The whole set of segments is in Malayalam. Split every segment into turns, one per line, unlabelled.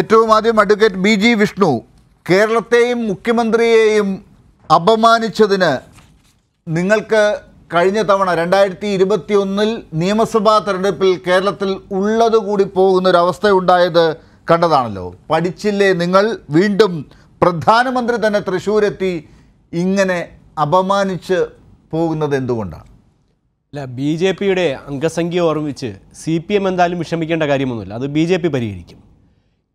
ഏറ്റവും ആദ്യം അഡ്വക്കേറ്റ് ബി ജി വിഷ്ണു കേരളത്തെയും മുഖ്യമന്ത്രിയെയും അപമാനിച്ചതിന് നിങ്ങൾക്ക് കഴിഞ്ഞ തവണ രണ്ടായിരത്തി ഇരുപത്തി ഒന്നിൽ നിയമസഭാ തെരഞ്ഞെടുപ്പിൽ കേരളത്തിൽ ഉള്ളതുകൂടി പോകുന്നൊരവസ്ഥ ഉണ്ടായത് കണ്ടതാണല്ലോ പഠിച്ചില്ലേ നിങ്ങൾ വീണ്ടും പ്രധാനമന്ത്രി തന്നെ തൃശ്ശൂരെത്തി ഇങ്ങനെ അപമാനിച്ച് പോകുന്നത് എന്തുകൊണ്ടാണ്
അല്ല ബി ജെ പിയുടെ അംഗസംഖ്യ ഓർമ്മിച്ച് സി പി എം എന്തായാലും വിഷമിക്കേണ്ട കാര്യമൊന്നുമില്ല അത് ബി ജെ പി പരിഹരിക്കും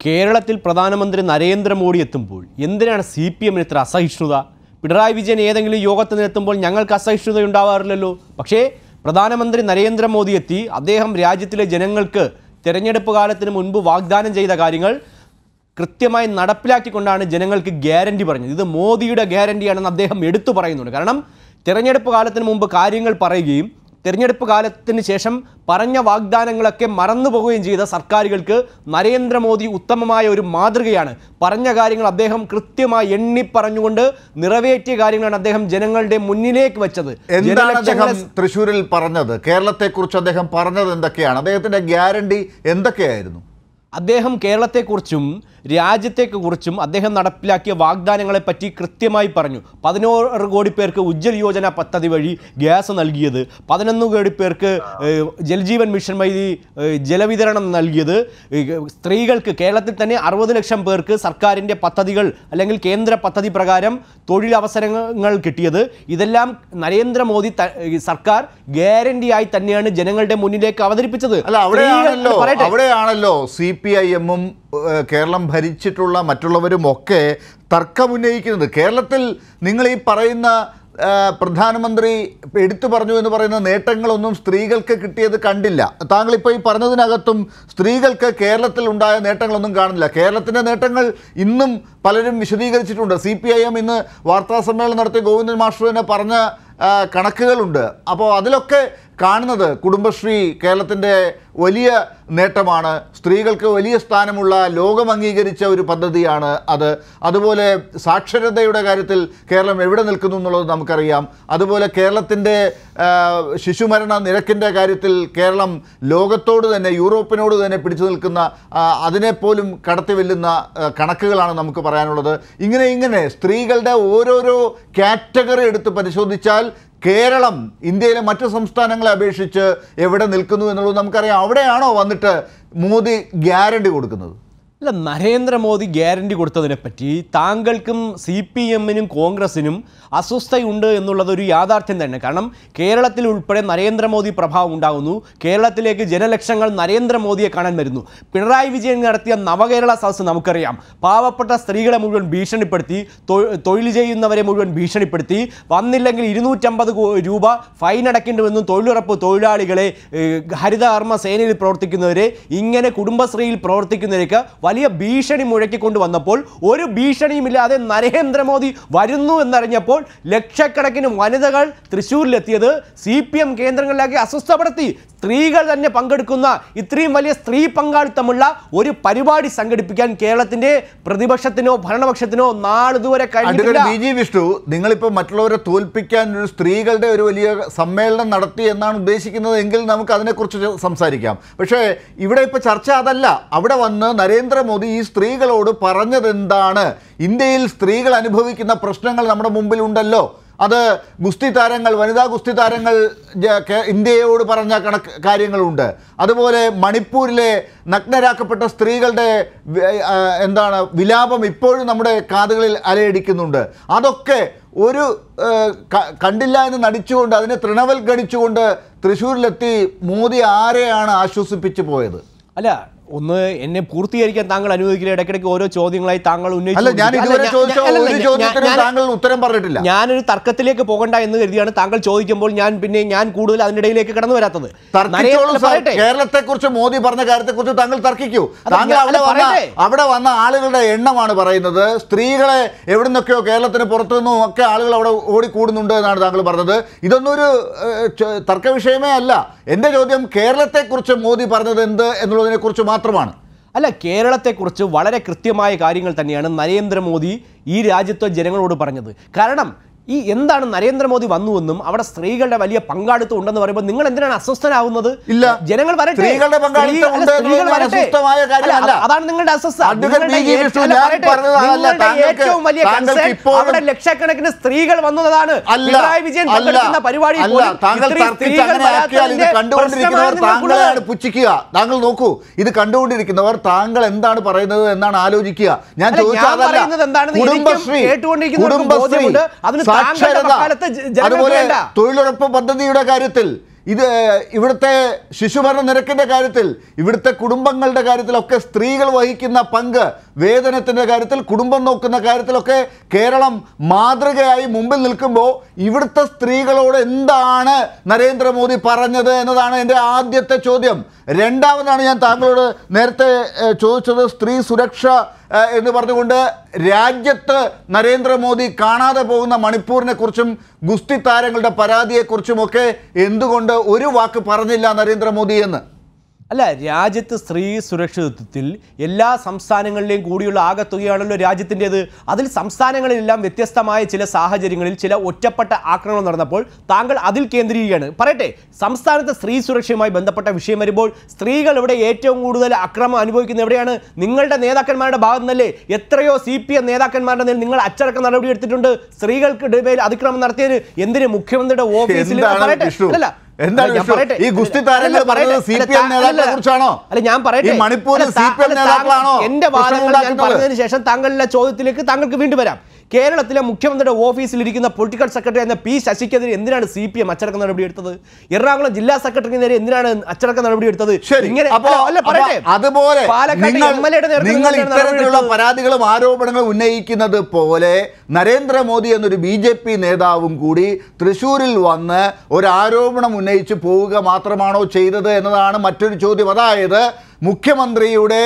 കേരളത്തിൽ പ്രധാനമന്ത്രി നരേന്ദ്രമോദി എത്തുമ്പോൾ എന്തിനാണ് സി പി എമ്മിന് ഇത്ര അസഹിഷ്ണുത പിണറായി വിജയൻ ഏതെങ്കിലും യോഗത്തിൽ നിന്നെത്തുമ്പോൾ ഞങ്ങൾക്ക് അസഹിഷ്ണുത ഉണ്ടാവാറില്ലല്ലോ പക്ഷേ പ്രധാനമന്ത്രി നരേന്ദ്രമോദി എത്തി അദ്ദേഹം രാജ്യത്തിലെ ജനങ്ങൾക്ക് തിരഞ്ഞെടുപ്പ് കാലത്തിന് മുൻപ് വാഗ്ദാനം ചെയ്ത കാര്യങ്ങൾ കൃത്യമായി നടപ്പിലാക്കിക്കൊണ്ടാണ് ജനങ്ങൾക്ക് ഗ്യാരണ്ടി പറഞ്ഞത് ഇത് മോദിയുടെ ഗ്യാരണ്ടിയാണെന്ന് അദ്ദേഹം എടുത്തു പറയുന്നുണ്ട് കാരണം തിരഞ്ഞെടുപ്പ് കാലത്തിന് മുമ്പ് കാര്യങ്ങൾ പറയുകയും തെരഞ്ഞെടുപ്പ് കാലത്തിന് ശേഷം പറഞ്ഞ വാഗ്ദാനങ്ങളൊക്കെ മറന്നുപോകുകയും ചെയ്ത സർക്കാരുകൾക്ക് നരേന്ദ്രമോദി ഉത്തമമായ ഒരു മാതൃകയാണ് പറഞ്ഞ കാര്യങ്ങൾ അദ്ദേഹം കൃത്യമായി എണ്ണി പറഞ്ഞുകൊണ്ട് നിറവേറ്റിയ കാര്യങ്ങളാണ് അദ്ദേഹം ജനങ്ങളുടെ മുന്നിലേക്ക് വെച്ചത്
എന്താണ് അദ്ദേഹം തൃശ്ശൂരിൽ പറഞ്ഞത് കേരളത്തെക്കുറിച്ച് അദ്ദേഹം പറഞ്ഞത് എന്തൊക്കെയാണ് അദ്ദേഹത്തിന്റെ ഗ്യാരണ്ടി എന്തൊക്കെയായിരുന്നു അദ്ദേഹം കേരളത്തെക്കുറിച്ചും
രാജ്യത്തെക്കുറിച്ചും അദ്ദേഹം നടപ്പിലാക്കിയ വാഗ്ദാനങ്ങളെപ്പറ്റി കൃത്യമായി പറഞ്ഞു പതിനോറ് കോടി പേർക്ക് ഉജ്ജൽ യോജന പദ്ധതി വഴി ഗ്യാസ് നൽകിയത് പതിനൊന്ന് കോടി പേർക്ക് ജലജീവൻ മിഷൻ വഴി ജലവിതരണം നൽകിയത് സ്ത്രീകൾക്ക് കേരളത്തിൽ തന്നെ അറുപത് ലക്ഷം പേർക്ക് സർക്കാരിൻ്റെ പദ്ധതികൾ അല്ലെങ്കിൽ കേന്ദ്ര പദ്ധതി പ്രകാരം തൊഴിലവസരങ്ങൾ കിട്ടിയത് ഇതെല്ലാം നരേന്ദ്രമോദി സർക്കാർ ഗ്യാരണ്ടിയായി തന്നെയാണ് ജനങ്ങളുടെ മുന്നിലേക്ക് അവതരിപ്പിച്ചത് അവിടെയാണല്ലോ
അവിടെയാണല്ലോ സി പി ഐ എമ്മും കേരളം ഭരിച്ചിട്ടുള്ള മറ്റുള്ളവരും ഒക്കെ തർക്കമുന്നയിക്കുന്നത് കേരളത്തിൽ നിങ്ങൾ ഈ പറയുന്ന പ്രധാനമന്ത്രി എടുത്തു പറഞ്ഞു എന്ന് പറയുന്ന നേട്ടങ്ങളൊന്നും സ്ത്രീകൾക്ക് കിട്ടിയത് കണ്ടില്ല താങ്കളിപ്പോൾ ഈ പറഞ്ഞതിനകത്തും സ്ത്രീകൾക്ക് കേരളത്തിൽ ഉണ്ടായ നേട്ടങ്ങളൊന്നും കാണുന്നില്ല കേരളത്തിൻ്റെ നേട്ടങ്ങൾ ഇന്നും പലരും വിശദീകരിച്ചിട്ടുണ്ട് സി പി ഐ എം ഇന്ന് വാർത്താസമ്മേളനം നടത്തിയ ഗോവിന്ദൻ മാസ്റ്റർ തന്നെ പറഞ്ഞ കണക്കുകളുണ്ട് അപ്പോൾ അതിലൊക്കെ കാണുന്നത് കുടുംബശ്രീ കേരളത്തിൻ്റെ വലിയ നേട്ടമാണ് സ്ത്രീകൾക്ക് വലിയ സ്ഥാനമുള്ള ലോകം അംഗീകരിച്ച ഒരു പദ്ധതിയാണ് അത് അതുപോലെ സാക്ഷരതയുടെ കാര്യത്തിൽ കേരളം എവിടെ നിൽക്കുന്നു എന്നുള്ളത് നമുക്കറിയാം അതുപോലെ കേരളത്തിൻ്റെ ശിശുമരണ നിരക്കിൻ്റെ കാര്യത്തിൽ കേരളം ലോകത്തോട് തന്നെ യൂറോപ്പിനോട് തന്നെ പിടിച്ചു നിൽക്കുന്ന അതിനെപ്പോലും കടത്തി വെല്ലുന്ന കണക്കുകളാണ് നമുക്ക് പറയാനുള്ളത് ഇങ്ങനെ ഇങ്ങനെ സ്ത്രീകളുടെ ഓരോരോ കാറ്റഗറി എടുത്ത് പരിശോധിച്ചാൽ കേരളം ഇന്ത്യയിലെ മറ്റു സംസ്ഥാനങ്ങളെ അപേക്ഷിച്ച് എവിടെ നിൽക്കുന്നു എന്നുള്ളത് നമുക്കറിയാം അവിടെയാണോ വന്നിട്ട് മോദി ഗ്യാരണ്ടി കൊടുക്കുന്നത് അല്ല
നരേന്ദ്രമോദി ഗ്യാരണ്ടി കൊടുത്തതിനെപ്പറ്റി താങ്കൾക്കും സി പി എമ്മിനും കോൺഗ്രസിനും അസ്വസ്ഥയുണ്ട് എന്നുള്ളത് ഒരു യാഥാർത്ഥ്യം തന്നെ കാരണം കേരളത്തിൽ ഉൾപ്പെടെ നരേന്ദ്രമോദി പ്രഭാവം ഉണ്ടാകുന്നു കേരളത്തിലേക്ക് ജനലക്ഷങ്ങൾ നരേന്ദ്രമോദിയെ കാണാൻ വരുന്നു പിണറായി വിജയൻ നടത്തിയ നവകേരള സദസ്സ് നമുക്കറിയാം പാവപ്പെട്ട സ്ത്രീകളെ മുഴുവൻ ഭീഷണിപ്പെടുത്തി തൊഴിൽ ചെയ്യുന്നവരെ മുഴുവൻ ഭീഷണിപ്പെടുത്തി വന്നില്ലെങ്കിൽ ഇരുന്നൂറ്റമ്പത് രൂപ ഫൈൻ അടയ്ക്കേണ്ടുവെന്നും തൊഴിലുറപ്പ് തൊഴിലാളികളെ ഹരിതകർമ്മ സേനയിൽ പ്രവർത്തിക്കുന്നവരെ ഇങ്ങനെ കുടുംബശ്രീയിൽ പ്രവർത്തിക്കുന്നവരേക്ക് വലിയ ഭീഷണി മുഴക്കിക്കൊണ്ട് വന്നപ്പോൾ ഒരു ഭീഷണിയുമില്ലാതെ നരേന്ദ്രമോദി വരുന്നു എന്നറിഞ്ഞപ്പോൾ ലക്ഷക്കണക്കിന് വനിതകൾ തൃശ്ശൂരിലെത്തിയത് സി പി എം കേന്ദ്രങ്ങളിലാക്കി അസ്വസ്ഥപ്പെടുത്തി സ്ത്രീകൾ തന്നെ പങ്കെടുക്കുന്ന ഇത്രയും വലിയ സ്ത്രീ പങ്കാളിത്തമുള്ള ഒരു പരിപാടി സംഘടിപ്പിക്കാൻ
കേരളത്തിന്റെ പ്രതിപക്ഷത്തിനോ ഭരണപക്ഷത്തിനോ നാളിതുവരെ കഴിഞ്ഞു ബി ജി വിഷ്ണു നിങ്ങളിപ്പോൾ മറ്റുള്ളവരെ തോൽപ്പിക്കാൻ ഒരു സ്ത്രീകളുടെ ഒരു വലിയ സമ്മേളനം നടത്തി എന്നാണ് ഉദ്ദേശിക്കുന്നത് എങ്കിൽ നമുക്ക് അതിനെക്കുറിച്ച് സംസാരിക്കാം പക്ഷേ ഇവിടെ ഇപ്പോൾ ചർച്ച അതല്ല അവിടെ വന്ന് നരേന്ദ്ര നരേന്ദ്രമോദി ഈ സ്ത്രീകളോട് പറഞ്ഞതെന്താണ് ഇന്ത്യയിൽ സ്ത്രീകൾ അനുഭവിക്കുന്ന പ്രശ്നങ്ങൾ നമ്മുടെ ഉണ്ടല്ലോ അത് ഗുസ്തി താരങ്ങൾ വനിതാ ഗുസ്തി താരങ്ങൾ ഇന്ത്യയോട് പറഞ്ഞ കണക്ക് കാര്യങ്ങളുണ്ട് അതുപോലെ മണിപ്പൂരിലെ നഗ്നരാക്കപ്പെട്ട സ്ത്രീകളുടെ എന്താണ് വിലാപം ഇപ്പോഴും നമ്മുടെ കാതുകളിൽ അലയടിക്കുന്നുണ്ട് അതൊക്കെ ഒരു കണ്ടില്ല എന്ന് നടിച്ചുകൊണ്ട് അതിനെ തൃണവൽഗണിച്ചുകൊണ്ട് തൃശ്ശൂരിലെത്തി മോദി ആരെയാണ് ആശ്വസിപ്പിച്ചു പോയത് അല്ല ഒന്ന് എന്നെ പൂർത്തീകരിക്കാൻ താങ്കൾ
അനുവദിക്കില്ല ഇടയ്ക്കിടയ്ക്ക് ഓരോ ചോദ്യങ്ങളായി താങ്കൾ ഉന്നയിച്ചു ഞാനൊരു തർക്കത്തിലേക്ക് പോകണ്ട എന്ന് കരുതിയാണ് താങ്കൾ ചോദിക്കുമ്പോൾ ഞാൻ പിന്നെ ഞാൻ കൂടുതൽ അതിനിടയിലേക്ക് കടന്നു വരാത്തത്
കേരളത്തെ കുറിച്ച് മോദി പറഞ്ഞ കാര്യത്തെ കുറിച്ച് താങ്കൾ തർക്കിക്കൂ താങ്കൾ അവിടെ വന്ന അവിടെ വന്ന ആളുകളുടെ എണ്ണമാണ് പറയുന്നത് സ്ത്രീകളെ എവിടുന്നൊക്കെയോ കേരളത്തിന് പുറത്തു നിന്നും ഒക്കെ ആളുകൾ അവിടെ ഓടിക്കൂടുന്നുണ്ട് എന്നാണ് താങ്കൾ പറഞ്ഞത് ഇതൊന്നും ഒരു തർക്ക വിഷയമേ അല്ല എൻ്റെ ചോദ്യം കേരളത്തെക്കുറിച്ച് മോദി പറഞ്ഞത് എന്ത് എന്നുള്ളതിനെ കുറിച്ച് മാത്രം മാത്രമാണ് അല്ല കേരളത്തെക്കുറിച്ച്
വളരെ കൃത്യമായ കാര്യങ്ങൾ തന്നെയാണ് നരേന്ദ്രമോദി ഈ രാജ്യത്തെ ജനങ്ങളോട് പറഞ്ഞത് കാരണം ഈ എന്താണ് നരേന്ദ്രമോദി വന്നുവെന്നും അവിടെ സ്ത്രീകളുടെ വലിയ പങ്കാളിത്തം ഉണ്ടെന്ന് പറയുമ്പോൾ നിങ്ങൾ എന്തിനാണ് അസ്വസ്ഥനാവുന്നത് ഇല്ല ജനങ്ങൾ വരട്ടെ അതാണ് നിങ്ങളുടെ അസ്വസ്ഥ ഏറ്റവും വലിയ ലക്ഷക്കണക്കിന് സ്ത്രീകൾ വന്നതാണ് പിണറായി വിജയൻ പരിപാടി
പുച്ഛിക്കുക താങ്കൾ നോക്കൂ ഇത് കണ്ടുകൊണ്ടിരിക്കുന്നവർ താങ്കൾ എന്താണ് പറയുന്നത് എന്നാണ് ആലോചിക്കുക ഞാൻ ചോദിച്ചത് കുടുംബശ്രീ അതിന് സാക്ഷരത അതുപോലെ തൊഴിലുറപ്പ് പദ്ധതിയുടെ കാര്യത്തിൽ ഇത് ഇവിടുത്തെ ശിശുഭരണ നിരക്കിന്റെ കാര്യത്തിൽ ഇവിടുത്തെ കുടുംബങ്ങളുടെ കാര്യത്തിലൊക്കെ സ്ത്രീകൾ വഹിക്കുന്ന പങ്ക് വേതനത്തിൻ്റെ കാര്യത്തിൽ കുടുംബം നോക്കുന്ന കാര്യത്തിലൊക്കെ കേരളം മാതൃകയായി മുമ്പിൽ നിൽക്കുമ്പോൾ ഇവിടുത്തെ സ്ത്രീകളോട് എന്താണ് നരേന്ദ്രമോദി പറഞ്ഞത് എന്നതാണ് എൻ്റെ ആദ്യത്തെ ചോദ്യം രണ്ടാമതാണ് ഞാൻ താങ്കളോട് നേരത്തെ ചോദിച്ചത് സ്ത്രീ സുരക്ഷ എന്ന് പറഞ്ഞുകൊണ്ട് രാജ്യത്ത് നരേന്ദ്രമോദി കാണാതെ പോകുന്ന മണിപ്പൂരിനെ കുറിച്ചും ഗുസ്തി താരങ്ങളുടെ പരാതിയെക്കുറിച്ചുമൊക്കെ എന്തുകൊണ്ട് ഒരു വാക്ക് പറഞ്ഞില്ല നരേന്ദ്രമോദി എന്ന്
അല്ല രാജ്യത്ത് സ്ത്രീ സുരക്ഷിതത്വത്തിൽ എല്ലാ സംസ്ഥാനങ്ങളിലെയും കൂടിയുള്ള ആകത്തുകയാണല്ലോ തുകയാണല്ലോ രാജ്യത്തിൻ്റേത് അതിൽ സംസ്ഥാനങ്ങളിലെല്ലാം വ്യത്യസ്തമായ ചില സാഹചര്യങ്ങളിൽ ചില ഒറ്റപ്പെട്ട ആക്രമണം നടന്നപ്പോൾ താങ്കൾ അതിൽ കേന്ദ്രീകരിക്കുകയാണ് പറയട്ടെ സംസ്ഥാനത്തെ സ്ത്രീ സുരക്ഷയുമായി ബന്ധപ്പെട്ട വിഷയം വരുമ്പോൾ സ്ത്രീകൾ ഇവിടെ ഏറ്റവും കൂടുതൽ അക്രമം അനുഭവിക്കുന്ന എവിടെയാണ് നിങ്ങളുടെ നേതാക്കന്മാരുടെ ഭാഗത്തു നിന്നല്ലേ എത്രയോ സി പി എം നേതാക്കന്മാരുടെ നിന്ന് നിങ്ങൾ അച്ചടക്ക നടപടി എടുത്തിട്ടുണ്ട് സ്ത്രീകൾക്ക് അതിക്രമം നടത്തിയതിന് എന്തിന് മുഖ്യമന്ത്രിയുടെ ഓഫീസിൽ പറയട്ടെ അല്ല എന്താണ് ഈ ഗുസ്തി താരങ്ങൾ പറയുന്നത് സി പി അല്ല ഞാൻ പറയട്ടെ മണിപ്പൂരിൽ സി പി എം നേതാക്കളാണോ വാദങ്ങൾ ഞാൻ പറഞ്ഞതിന് ശേഷം താങ്കളുടെ ചോദ്യത്തിലേക്ക് താങ്കൾക്ക് വീണ്ടും വരാം കേരളത്തിലെ മുഖ്യമന്ത്രിയുടെ ഓഫീസിൽ ഇരിക്കുന്ന പൊളിറ്റിക്കൽ സെക്രട്ടറി എന്ന പി ശശിക്കെതിരെ എന്തിനാണ് സി പി എം അച്ചടക്ക നടപടി എടുത്തത് എറണാകുളം ജില്ലാ സെക്രട്ടറിക്ക് നേരെ
എന്തിനാണ് അച്ചടക്ക നടപടി എടുത്തത് ഇങ്ങനെ അതുപോലെ നിങ്ങൾ ഇത്തരത്തിലുള്ള പരാതികളും ആരോപണങ്ങളും ഉന്നയിക്കുന്നത് പോലെ നരേന്ദ്രമോദി എന്നൊരു ബി നേതാവും കൂടി തൃശൂരിൽ വന്ന് ഒരു ആരോപണം ഉന്നയിച്ച് പോവുക മാത്രമാണോ ചെയ്തത് എന്നതാണ് മറ്റൊരു ചോദ്യം അതായത് മുഖ്യമന്ത്രിയുടെ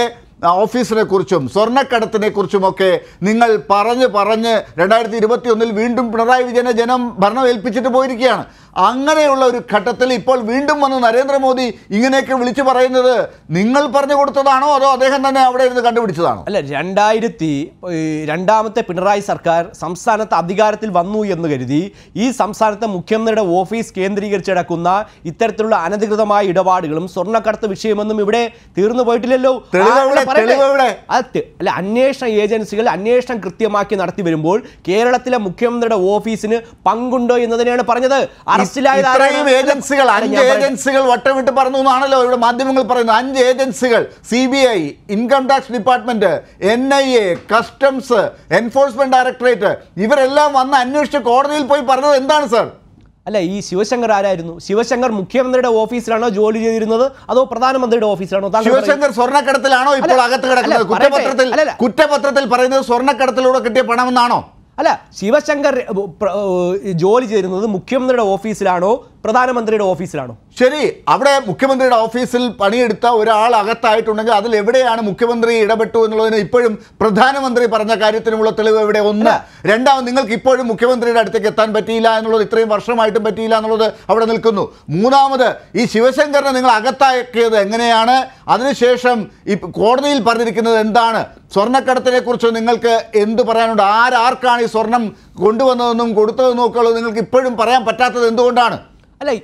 ഓഫീസിനെ കുറിച്ചും സ്വർണ്ണക്കടത്തിനെ കുറിച്ചുമൊക്കെ നിങ്ങൾ പറഞ്ഞ് പറഞ്ഞ് രണ്ടായിരത്തി ഇരുപത്തി ഒന്നിൽ വീണ്ടും പിണറായി വിജയനെ ജനം ഭരണമേൽപ്പിച്ചിട്ട് പോയിരിക്കുകയാണ് അങ്ങനെയുള്ള ഒരു ഘട്ടത്തിൽ ഇപ്പോൾ വീണ്ടും വന്ന് നരേന്ദ്രമോദി ഇങ്ങനെയൊക്കെ വിളിച്ചു പറയുന്നത് നിങ്ങൾ പറഞ്ഞു കൊടുത്തതാണോ അതോ അദ്ദേഹം തന്നെ അവിടെ ഇരുന്ന് കണ്ടുപിടിച്ചതാണോ
അല്ല രണ്ടായിരത്തി രണ്ടാമത്തെ പിണറായി സർക്കാർ സംസ്ഥാനത്ത് അധികാരത്തിൽ വന്നു എന്ന് കരുതി ഈ സംസ്ഥാനത്തെ മുഖ്യമന്ത്രിയുടെ ഓഫീസ് കേന്ദ്രീകരിച്ച് കിടക്കുന്ന ഇത്തരത്തിലുള്ള അനധികൃതമായ ഇടപാടുകളും സ്വർണ്ണക്കടത്ത് വിഷയമെന്നും ഇവിടെ തീർന്നു പോയിട്ടില്ലല്ലോ അല്ല അന്വേഷണ ഏജൻസികൾ അന്വേഷണം കൃത്യമാക്കി നടത്തി വരുമ്പോൾ കേരളത്തിലെ മുഖ്യമന്ത്രിയുടെ ഓഫീസിന്
പങ്കുണ്ടോ എന്നതിനെയാണ് പറഞ്ഞത് ഇത്രയും ഏജൻസികൾ അഞ്ച് ഏജൻസികൾ വട്ടമിട്ട് പറഞ്ഞു എന്നാണല്ലോ ഇവിടെ മാധ്യമങ്ങൾ പറയുന്നത് അഞ്ച് ഏജൻസികൾ C B I income tax department N I A customs enforcement directorate ഇവരെല്ലാം വന്ന് അന്വേഷിച്ച്
കോടതിയിൽ പോയി പറഞ്ഞത് എന്താണ് സാർ അല്ല ഈ ശിവശങ്കർ ആരായിരുന്നു ശിവശങ്കർ മുഖ്യമന്ത്രിയുടെ ഓഫീസിലാണോ ജോലി ചെയ്തിരുന്നത് അതോ പ്രധാനമന്ത്രിയുടെ ഓഫീസിലാണോ ശിവശങ്കർ സ്വർണ്ണക്കടത്തിലാണോ ഇപ്പോൾ അകത്ത് കിടക്കുന്നത് കുറ്റപത്രത്തിൽ
കുറ്റപത്രത്തിൽ പറയുന്നത് സ്വർണ്ണക്കടത്തിലൂടെ കിട്ടിയ പണമെന്നാണോ അല്ല ശിവശങ്കർ ജോലി ചെയ്തിരുന്നത് മുഖ്യമന്ത്രിയുടെ ഓഫീസിലാണോ പ്രധാനമന്ത്രിയുടെ ഓഫീസിലാണോ ശരി അവിടെ മുഖ്യമന്ത്രിയുടെ ഓഫീസിൽ പണിയെടുത്ത ഒരാൾ അകത്തായിട്ടുണ്ടെങ്കിൽ അതിൽ എവിടെയാണ് മുഖ്യമന്ത്രി ഇടപെട്ടു എന്നുള്ളതിന് ഇപ്പോഴും പ്രധാനമന്ത്രി പറഞ്ഞ കാര്യത്തിനുമുള്ള തെളിവ് എവിടെ ഒന്ന് രണ്ടാമത് നിങ്ങൾക്ക് ഇപ്പോഴും മുഖ്യമന്ത്രിയുടെ അടുത്തേക്ക് എത്താൻ പറ്റിയില്ല എന്നുള്ളത് ഇത്രയും വർഷമായിട്ടും പറ്റിയില്ല എന്നുള്ളത് അവിടെ നിൽക്കുന്നു മൂന്നാമത് ഈ ശിവശങ്കറിനെ നിങ്ങൾ അകത്താക്കിയത് എങ്ങനെയാണ് അതിനുശേഷം ഈ കോടതിയിൽ പറഞ്ഞിരിക്കുന്നത് എന്താണ് സ്വർണ്ണക്കടത്തിനെ കുറിച്ച് നിങ്ങൾക്ക് എന്ത് പറയാനുണ്ട് ആരാർക്കാണ് ഈ സ്വർണം കൊണ്ടുവന്നതെന്നും കൊടുത്തതെന്നും ഒക്കെ ഉള്ളത് നിങ്ങൾക്ക് ഇപ്പോഴും പറയാൻ പറ്റാത്തത് എന്തുകൊണ്ടാണ് علي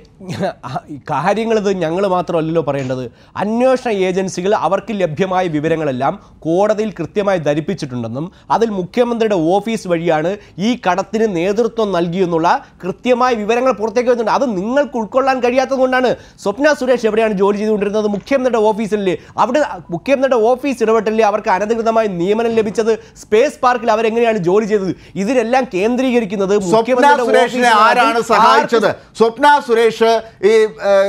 കാര്യങ്ങളിത് ഞങ്ങൾ
മാത്രമല്ലല്ലോ പറയേണ്ടത് അന്വേഷണ ഏജൻസികൾ അവർക്ക് ലഭ്യമായ വിവരങ്ങളെല്ലാം കോടതിയിൽ കൃത്യമായി ധരിപ്പിച്ചിട്ടുണ്ടെന്നും അതിൽ മുഖ്യമന്ത്രിയുടെ ഓഫീസ് വഴിയാണ് ഈ കടത്തിന് നേതൃത്വം നൽകിയെന്നുള്ള കൃത്യമായ വിവരങ്ങൾ പുറത്തേക്ക് വരുന്നുണ്ട് അത് നിങ്ങൾക്ക് ഉൾക്കൊള്ളാൻ കഴിയാത്തതുകൊണ്ടാണ് സ്വപ്ന സുരേഷ് എവിടെയാണ് ജോലി ചെയ്തുകൊണ്ടിരുന്നത് മുഖ്യമന്ത്രിയുടെ ഓഫീസിലെ അവിടെ മുഖ്യമന്ത്രിയുടെ ഓഫീസ് ഇടപെട്ടല്ലേ അവർക്ക് അനധികൃതമായി നിയമനം ലഭിച്ചത് സ്പേസ് പാർക്കിൽ അവരെങ്ങനെയാണ് ജോലി ചെയ്തത് ഇതിനെല്ലാം കേന്ദ്രീകരിക്കുന്നത് സ്വപ്ന സുരേഷിനെ സഹായിച്ചത്
സ്വപ്ന സുരേഷ് ഈ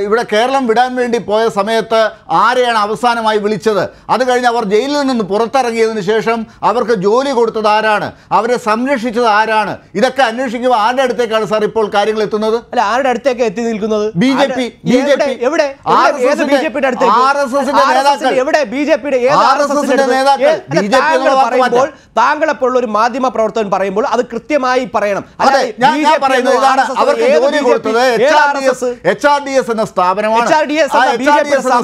ഇവിടെ കേരളം വിടാൻ വേണ്ടി പോയ സമയത്ത് ആരെയാണ് അവസാനമായി വിളിച്ചത് അത് കഴിഞ്ഞ് അവർ ജയിലിൽ നിന്ന് പുറത്തിറങ്ങിയതിന് ശേഷം അവർക്ക് ജോലി കൊടുത്തത് ആരാണ് അവരെ സംരക്ഷിച്ചത് ആരാണ് ഇതൊക്കെ അന്വേഷിക്കുമ്പോൾ ആരുടെ അടുത്തേക്കാണ് സാർ ഇപ്പോൾ കാര്യങ്ങൾ എത്തുന്നത് അല്ല ആരുടെ അടുത്തേക്ക് എത്തി നിൽക്കുന്നത് B J P B J P എവിടെ ആർ എസ് എസിന്റെ നേതാക്കൾ എവിടെ ബി ജെ പിയുടെ ആർ എസ് എസിന്റെ നേതാക്കൾ ബി ജെ പി പറയുമ്പോൾ
താങ്കളെപ്പോലുള്ള ഒരു മാധ്യമ പ്രവർത്തകൻ പറയുമ്പോൾ അത് കൃത്യമായി പറയണം അതെ ഞാൻ പറയുന്നത് അവർക്ക് ജോലി കൊടുത്തത് H R S
H R D S എന്ന സ്ഥാപനമാണ്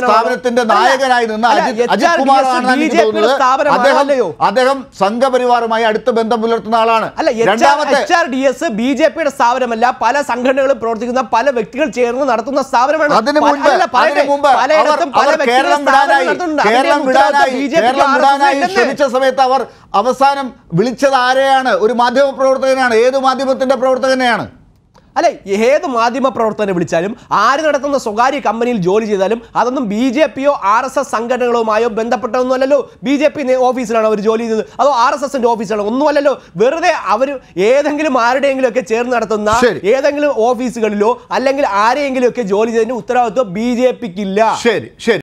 സ്ഥാപനത്തിന്റെ നായകനായി നിന്ന് അജിത് കുമാർ അദ്ദേഹം സംഘപരിവാറുമായി അടുത്ത ബന്ധം പുലർത്തുന്ന ആളാണ് രണ്ടാമത്തെ ബി ജെ
പിയുടെ സ്ഥാപനമല്ല പല സംഘടനകളും പ്രവർത്തിക്കുന്ന പല വ്യക്തികൾ ചേർന്ന് നടത്തുന്ന സ്ഥാപനമാണ് അതിന് മുമ്പ് ശ്രമിച്ച
സമയത്ത് അവർ അവസാനം വിളിച്ചത് ആരെയാണ് ഒരു മാധ്യമ പ്രവർത്തകനാണ് ഏത് മാധ്യമത്തിന്റെ
പ്രവർത്തകനെയാണ് അല്ലെ ഏത് മാധ്യമ പ്രവർത്തനം വിളിച്ചാലും ആര് നടത്തുന്ന സ്വകാര്യ കമ്പനിയിൽ ജോലി ചെയ്താലും അതൊന്നും ബി ജെ പിയോ ആർ എസ് എസ് സംഘടനകളുമായോ ബന്ധപ്പെട്ടതൊന്നും അല്ലല്ലോ ബി ജെ പി ഓഫീസിലാണ് അവർ ജോലി ചെയ്തത് അതോ ആർ എസ് എസിന്റെ ഓഫീസിലാണ് ഒന്നുമല്ലല്ലോ വെറുതെ അവർ ഏതെങ്കിലും ആരുടെയെങ്കിലും ഒക്കെ ചേർന്ന് നടത്തുന്ന ഏതെങ്കിലും ഓഫീസുകളിലോ അല്ലെങ്കിൽ ആരെയെങ്കിലും ഒക്കെ ജോലി ചെയ്തതിന്റെ ഉത്തരവാദിത്വം ബി ജെ ഇല്ല ശരി ശരി